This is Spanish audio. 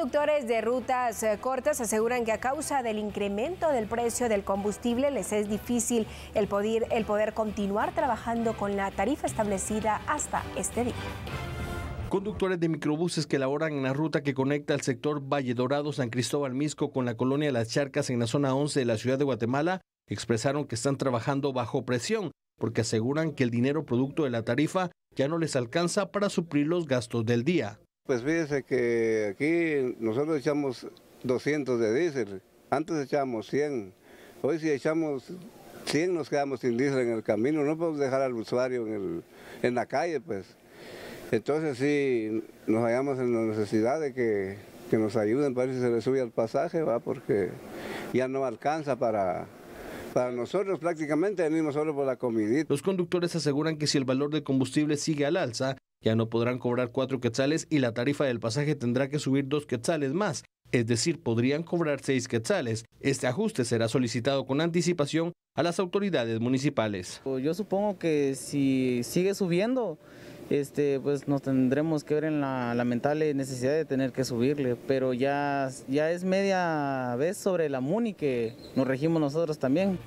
Conductores de rutas eh, cortas aseguran que a causa del incremento del precio del combustible les es difícil el poder, continuar trabajando con la tarifa establecida hasta este día. Conductores de microbuses que laboran en la ruta que conecta el sector Valle Dorado San Cristóbal Misco con la colonia Las Charcas en la zona 11 de la ciudad de Guatemala expresaron que están trabajando bajo presión porque aseguran que el dinero producto de la tarifa ya no les alcanza para suplir los gastos del día. Pues fíjese que aquí nosotros echamos 200 de diésel, antes echábamos 100, hoy si echamos 100 nos quedamos sin diésel en el camino, no podemos dejar al usuario en, la calle pues. Entonces sí, nos hallamos en la necesidad de que, nos ayuden, para que se le sube al pasaje, va, porque ya no alcanza para para nosotros prácticamente venimos solo por la comida. Los conductores aseguran que si el valor del combustible sigue al alza, ya no podrán cobrar cuatro quetzales y la tarifa del pasaje tendrá que subir dos quetzales más, es decir, podrían cobrar seis quetzales. Este ajuste será solicitado con anticipación a las autoridades municipales. Yo supongo que si sigue subiendo, este, pues nos tendremos que ver en la lamentable necesidad de tener que subirle, pero ya, ya es media vez sobre la MUNI que nos regimos nosotros también.